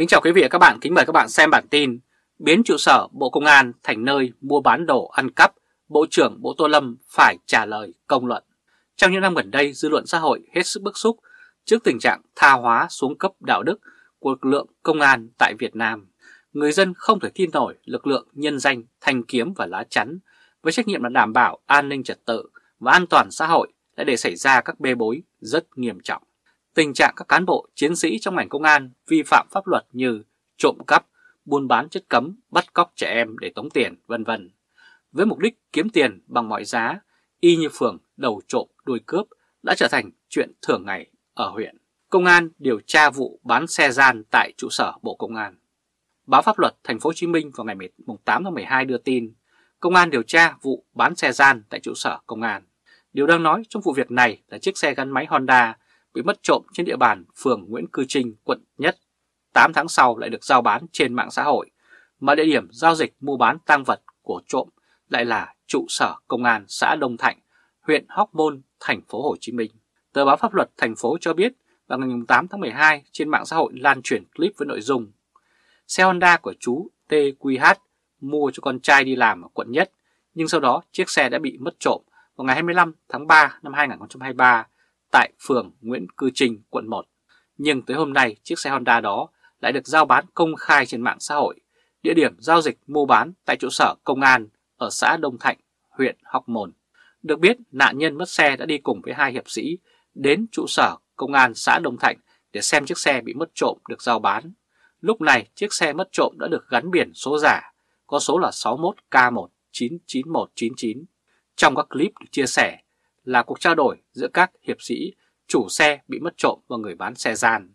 Kính chào quý vị và các bạn, kính mời các bạn xem bản tin Biến trụ sở Bộ Công an thành nơi mua bán đồ ăn cắp, Bộ trưởng Bộ Tô Lâm phải trả lời công luận Trong những năm gần đây, dư luận xã hội hết sức bức xúc trước tình trạng tha hóa xuống cấp đạo đức của lực lượng công an tại Việt Nam Người dân không thể tin nổi lực lượng nhân danh, thanh kiếm và lá chắn với trách nhiệm là đảm bảo an ninh trật tự và an toàn xã hội đã để xảy ra các bê bối rất nghiêm trọng tình trạng các cán bộ chiến sĩ trong ngành công an vi phạm pháp luật như trộm cắp, buôn bán chất cấm, bắt cóc trẻ em để tống tiền, vân vân. Với mục đích kiếm tiền bằng mọi giá, y như phường đầu trộm đuôi cướp đã trở thành chuyện thường ngày ở huyện. Công an điều tra vụ bán xe gian tại trụ sở Bộ Công an. Báo pháp luật Thành phố Hồ Chí Minh vào ngày 8 tháng 12 đưa tin Công an điều tra vụ bán xe gian tại trụ sở Công an. Điều đang nói trong vụ việc này là chiếc xe gắn máy Honda bị mất trộm trên địa bàn phường Nguyễn Cư Trinh, quận Nhất. 8 tháng sau lại được giao bán trên mạng xã hội, mà địa điểm giao dịch mua bán tang vật của trộm lại là trụ sở công an xã Đông Thạnh, huyện Hóc Môn, thành phố Hồ Chí Minh. Tờ báo pháp luật thành phố cho biết vào ngày 8 tháng 12 trên mạng xã hội lan truyền clip với nội dung Xe Honda của chú TQH mua cho con trai đi làm ở quận Nhất, nhưng sau đó chiếc xe đã bị mất trộm vào ngày 25 tháng 3 năm 2023 tại phường Nguyễn Cư Trinh, quận 1. Nhưng tới hôm nay, chiếc xe Honda đó lại được giao bán công khai trên mạng xã hội, địa điểm giao dịch mua bán tại trụ sở công an ở xã Đông Thạnh, huyện Hóc Môn. Được biết, nạn nhân mất xe đã đi cùng với hai hiệp sĩ đến trụ sở công an xã Đông Thạnh để xem chiếc xe bị mất trộm được giao bán. Lúc này, chiếc xe mất trộm đã được gắn biển số giả, có số là 61 k 199199 Trong các clip được chia sẻ, là cuộc trao đổi giữa các hiệp sĩ, chủ xe bị mất trộm và người bán xe gian.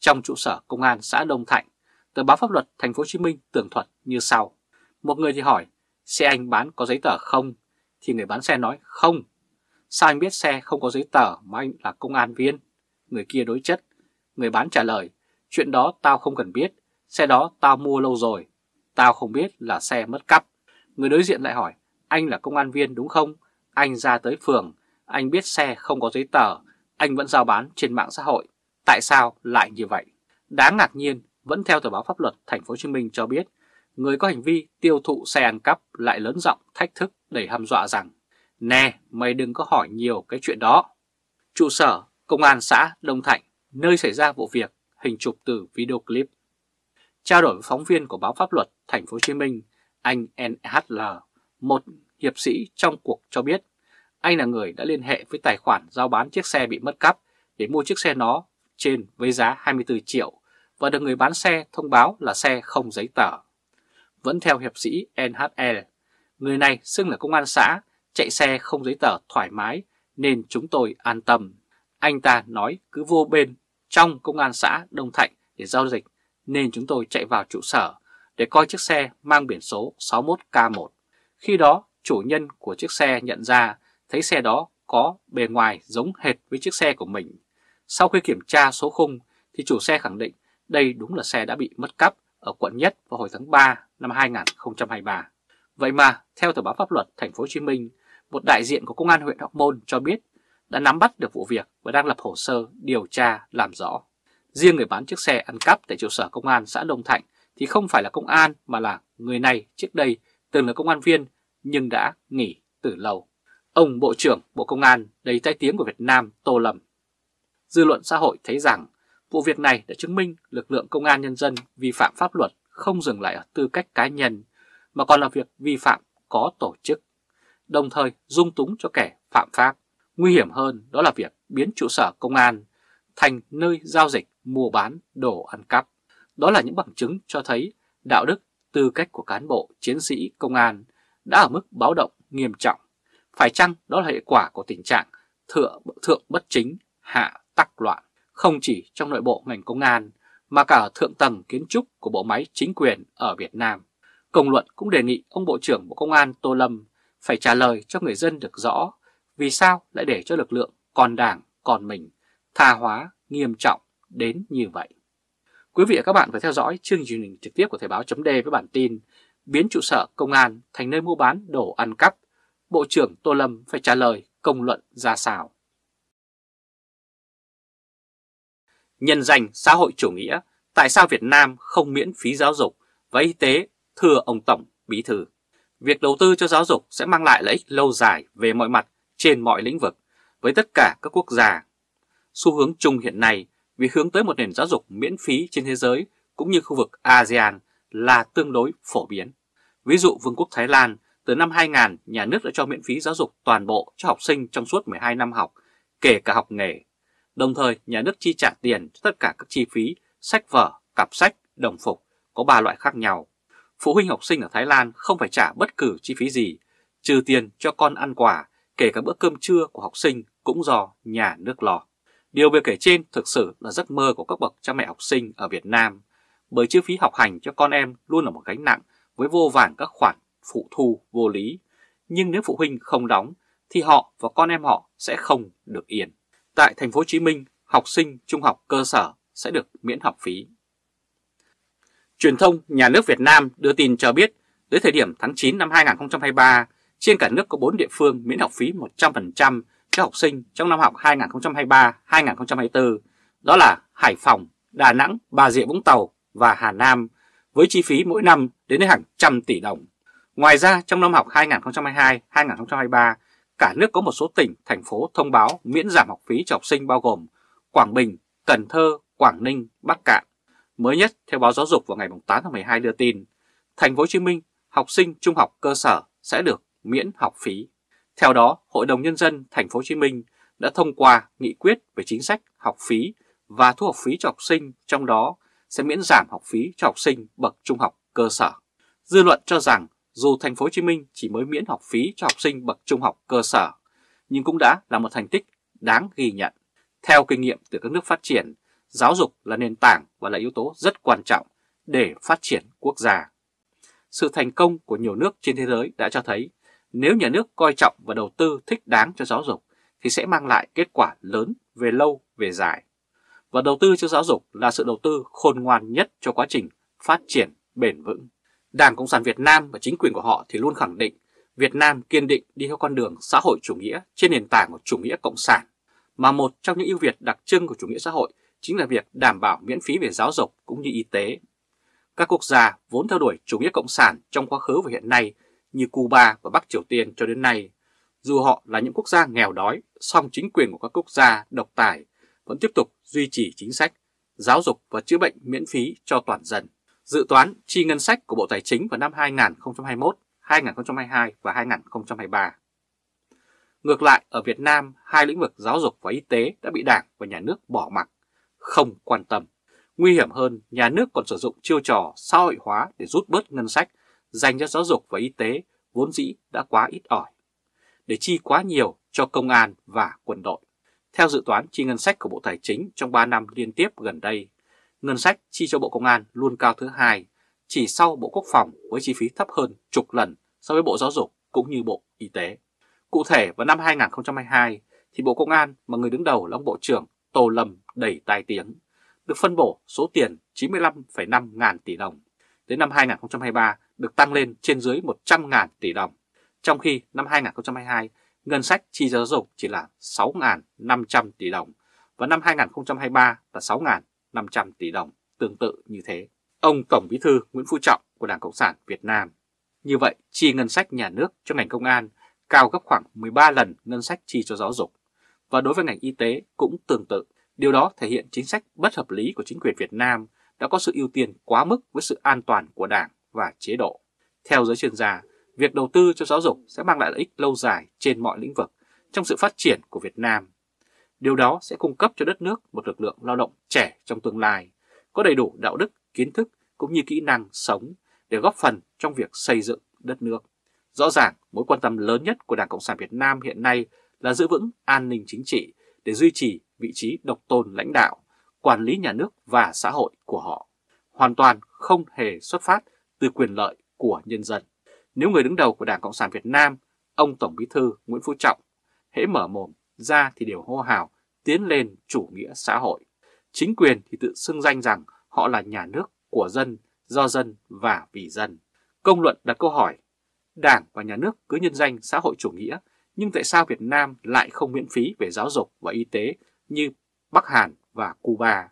Trong trụ sở công an xã Đông Thạnh, tờ báo pháp luật Thành phố Hồ Chí Minh tường thuật như sau. Một người thì hỏi, xe anh bán có giấy tờ không? Thì người bán xe nói không. Sao anh biết xe không có giấy tờ mà anh là công an viên? Người kia đối chất. Người bán trả lời, chuyện đó tao không cần biết, xe đó tao mua lâu rồi. Tao không biết là xe mất cắp. Người đối diện lại hỏi, anh là công an viên đúng không? Anh ra tới phường, anh biết xe không có giấy tờ, anh vẫn giao bán trên mạng xã hội. Tại sao lại như vậy? Đáng ngạc nhiên, vẫn theo tờ báo pháp luật Thành phố Hồ Chí Minh cho biết, người có hành vi tiêu thụ xe ăn cắp lại lớn giọng thách thức để hăm dọa rằng Nè, mày đừng có hỏi nhiều cái chuyện đó. Trụ sở Công an xã Đông Thạnh, nơi xảy ra vụ việc, hình chụp từ video clip. Trao đổi với phóng viên của báo pháp luật Thành phố Hồ Chí Minh, anh NHL, một hiệp sĩ trong cuộc cho biết anh là người đã liên hệ với tài khoản giao bán chiếc xe bị mất cắp để mua chiếc xe nó trên với giá 24 triệu và được người bán xe thông báo là xe không giấy tờ. Vẫn theo hiệp sĩ NHL, e, người này xưng là công an xã, chạy xe không giấy tờ thoải mái nên chúng tôi an tâm. Anh ta nói cứ vô bên trong công an xã Đông Thạnh để giao dịch nên chúng tôi chạy vào trụ sở để coi chiếc xe mang biển số 61K1. Khi đó chủ nhân của chiếc xe nhận ra thấy xe đó có bề ngoài giống hệt với chiếc xe của mình. Sau khi kiểm tra số khung thì chủ xe khẳng định đây đúng là xe đã bị mất cắp ở quận Nhất vào hồi tháng 3 năm 2023. Vậy mà, theo tờ báo pháp luật Thành phố Hồ Chí Minh, một đại diện của công an huyện Hóc Môn cho biết đã nắm bắt được vụ việc và đang lập hồ sơ điều tra làm rõ. Riêng người bán chiếc xe ăn cắp tại trụ sở công an xã Đông Thạnh thì không phải là công an mà là người này trước đây từng là công an viên nhưng đã nghỉ từ lâu. Ông Bộ trưởng Bộ Công an đầy tai tiếng của Việt Nam Tô lầm. Dư luận xã hội thấy rằng vụ việc này đã chứng minh lực lượng công an nhân dân vi phạm pháp luật không dừng lại ở tư cách cá nhân mà còn là việc vi phạm có tổ chức, đồng thời dung túng cho kẻ phạm pháp. Nguy hiểm hơn đó là việc biến trụ sở công an thành nơi giao dịch mua bán đồ ăn cắp. Đó là những bằng chứng cho thấy đạo đức, tư cách của cán bộ, chiến sĩ, công an đã ở mức báo động nghiêm trọng. Phải chăng đó là hệ quả của tình trạng thượng, thượng bất chính, hạ tắc loạn, không chỉ trong nội bộ ngành công an mà cả ở thượng tầng kiến trúc của bộ máy chính quyền ở Việt Nam. Công luận cũng đề nghị ông Bộ trưởng Bộ Công an Tô Lâm phải trả lời cho người dân được rõ vì sao lại để cho lực lượng còn đảng còn mình tha hóa nghiêm trọng đến như vậy. Quý vị và các bạn phải theo dõi chương trình trực tiếp của Thời báo chấm với bản tin biến trụ sở công an thành nơi mua bán đồ ăn cắp, Bộ trưởng Tô Lâm phải trả lời công luận ra sao. Nhân danh xã hội chủ nghĩa, tại sao Việt Nam không miễn phí giáo dục và y tế, thưa ông Tổng Bí Thư. Việc đầu tư cho giáo dục sẽ mang lại lợi ích lâu dài về mọi mặt trên mọi lĩnh vực với tất cả các quốc gia. Xu hướng chung hiện nay vì hướng tới một nền giáo dục miễn phí trên thế giới cũng như khu vực ASEAN là tương đối phổ biến. Ví dụ Vương quốc Thái Lan, từ năm 2000 nhà nước đã cho miễn phí giáo dục toàn bộ cho học sinh trong suốt 12 năm học, kể cả học nghề. Đồng thời, nhà nước chi trả tiền cho tất cả các chi phí, sách vở, cặp sách, đồng phục có 3 loại khác nhau. Phụ huynh học sinh ở Thái Lan không phải trả bất cứ chi phí gì, trừ tiền cho con ăn quà, kể cả bữa cơm trưa của học sinh cũng do nhà nước lo. Điều việc kể trên thực sự là giấc mơ của các bậc cha mẹ học sinh ở Việt Nam bởi chi phí học hành cho con em luôn là một gánh nặng với vô vàn các khoản phụ thu vô lý. Nhưng nếu phụ huynh không đóng thì họ và con em họ sẽ không được yên. Tại thành phố Hồ Chí Minh, học sinh trung học cơ sở sẽ được miễn học phí. Truyền thông nhà nước Việt Nam đưa tin cho biết, tới thời điểm tháng 9 năm 2023, trên cả nước có 4 địa phương miễn học phí 100% cho học sinh trong năm học 2023-2024, đó là Hải Phòng, Đà Nẵng, Bà Rịa Vũng Tàu, và Hà Nam với chi phí mỗi năm đến đến hàng trăm tỷ đồng. Ngoài ra, trong năm học 2022-2023, cả nước có một số tỉnh, thành phố thông báo miễn giảm học phí cho học sinh bao gồm Quảng Bình, Cần Thơ, Quảng Ninh, Bắc Cạn. Mới nhất, theo báo giáo dục vào ngày 8 tháng 12 đưa tin, thành phố Hồ Chí Minh, học sinh trung học cơ sở sẽ được miễn học phí. Theo đó, Hội đồng nhân dân thành phố Hồ Chí Minh đã thông qua nghị quyết về chính sách học phí và thu học phí cho học sinh, trong đó sẽ miễn giảm học phí cho học sinh bậc trung học cơ sở. Dư luận cho rằng dù thành phố Hồ Chí Minh chỉ mới miễn học phí cho học sinh bậc trung học cơ sở nhưng cũng đã là một thành tích đáng ghi nhận. Theo kinh nghiệm từ các nước phát triển, giáo dục là nền tảng và là yếu tố rất quan trọng để phát triển quốc gia. Sự thành công của nhiều nước trên thế giới đã cho thấy nếu nhà nước coi trọng và đầu tư thích đáng cho giáo dục thì sẽ mang lại kết quả lớn về lâu về dài và đầu tư cho giáo dục là sự đầu tư khôn ngoan nhất cho quá trình phát triển bền vững. Đảng Cộng sản Việt Nam và chính quyền của họ thì luôn khẳng định Việt Nam kiên định đi theo con đường xã hội chủ nghĩa trên nền tảng của chủ nghĩa cộng sản, mà một trong những ưu việt đặc trưng của chủ nghĩa xã hội chính là việc đảm bảo miễn phí về giáo dục cũng như y tế. Các quốc gia vốn theo đuổi chủ nghĩa cộng sản trong quá khứ và hiện nay như Cuba và Bắc Triều Tiên cho đến nay, dù họ là những quốc gia nghèo đói, song chính quyền của các quốc gia độc tài vẫn tiếp tục duy trì chính sách giáo dục và chữa bệnh miễn phí cho toàn dân. Dự toán chi ngân sách của Bộ Tài chính vào năm 2021, 2022 và 2023. Ngược lại, ở Việt Nam, hai lĩnh vực giáo dục và y tế đã bị Đảng và Nhà nước bỏ mặc, không quan tâm. Nguy hiểm hơn, Nhà nước còn sử dụng chiêu trò xã hội hóa để rút bớt ngân sách dành cho giáo dục và y tế vốn dĩ đã quá ít ỏi, để chi quá nhiều cho công an và quân đội. Theo dự toán chi ngân sách của Bộ Tài chính trong 3 năm liên tiếp gần đây, ngân sách chi cho Bộ Công an luôn cao thứ hai, chỉ sau Bộ Quốc phòng với chi phí thấp hơn chục lần so với Bộ Giáo dục cũng như Bộ Y tế. Cụ thể vào năm 2022 thì Bộ Công an mà người đứng đầu là ông Bộ trưởng Tô Lâm đẩy tai tiếng, được phân bổ số tiền 95,5 ngàn tỷ đồng. Đến năm 2023 được tăng lên trên dưới 100 ngàn tỷ đồng, trong khi năm 2022 ngân sách chi giáo dục chỉ là 6.500 tỷ đồng và năm 2023 là 6.500 tỷ đồng, tương tự như thế. Ông Tổng Bí thư Nguyễn Phú Trọng của Đảng Cộng sản Việt Nam. Như vậy, chi ngân sách nhà nước cho ngành công an cao gấp khoảng 13 lần ngân sách chi cho giáo dục. Và đối với ngành y tế cũng tương tự. Điều đó thể hiện chính sách bất hợp lý của chính quyền Việt Nam đã có sự ưu tiên quá mức với sự an toàn của Đảng và chế độ. Theo giới chuyên gia, Việc đầu tư cho giáo dục sẽ mang lại lợi ích lâu dài trên mọi lĩnh vực trong sự phát triển của Việt Nam. Điều đó sẽ cung cấp cho đất nước một lực lượng lao động trẻ trong tương lai, có đầy đủ đạo đức, kiến thức cũng như kỹ năng sống để góp phần trong việc xây dựng đất nước. Rõ ràng, mối quan tâm lớn nhất của Đảng Cộng sản Việt Nam hiện nay là giữ vững an ninh chính trị để duy trì vị trí độc tôn lãnh đạo, quản lý nhà nước và xã hội của họ, hoàn toàn không hề xuất phát từ quyền lợi của nhân dân. Nếu người đứng đầu của Đảng Cộng sản Việt Nam, ông Tổng Bí Thư Nguyễn Phú Trọng, hễ mở mồm ra thì đều hô hào tiến lên chủ nghĩa xã hội. Chính quyền thì tự xưng danh rằng họ là nhà nước của dân, do dân và vì dân. Công luận đặt câu hỏi, Đảng và nhà nước cứ nhân danh xã hội chủ nghĩa, nhưng tại sao Việt Nam lại không miễn phí về giáo dục và y tế như Bắc Hàn và Cuba?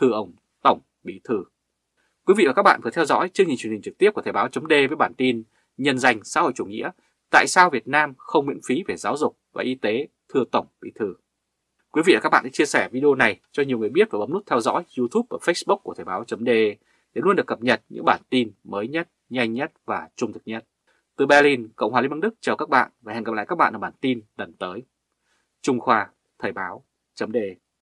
Thưa ông Tổng Bí Thư. Quý vị và các bạn vừa theo dõi chương trình truyền hình trực tiếp của Thời báo .d với bản tin nhân danh xã hội chủ nghĩa, tại sao Việt Nam không miễn phí về giáo dục và y tế, thưa Tổng Bí Thư. Quý vị và các bạn hãy chia sẻ video này cho nhiều người biết và bấm nút theo dõi YouTube và Facebook của Thời báo.de để luôn được cập nhật những bản tin mới nhất, nhanh nhất và trung thực nhất. Từ Berlin, Cộng hòa Liên bang Đức chào các bạn và hẹn gặp lại các bạn ở bản tin lần tới. Trung Khoa, Thời báo.de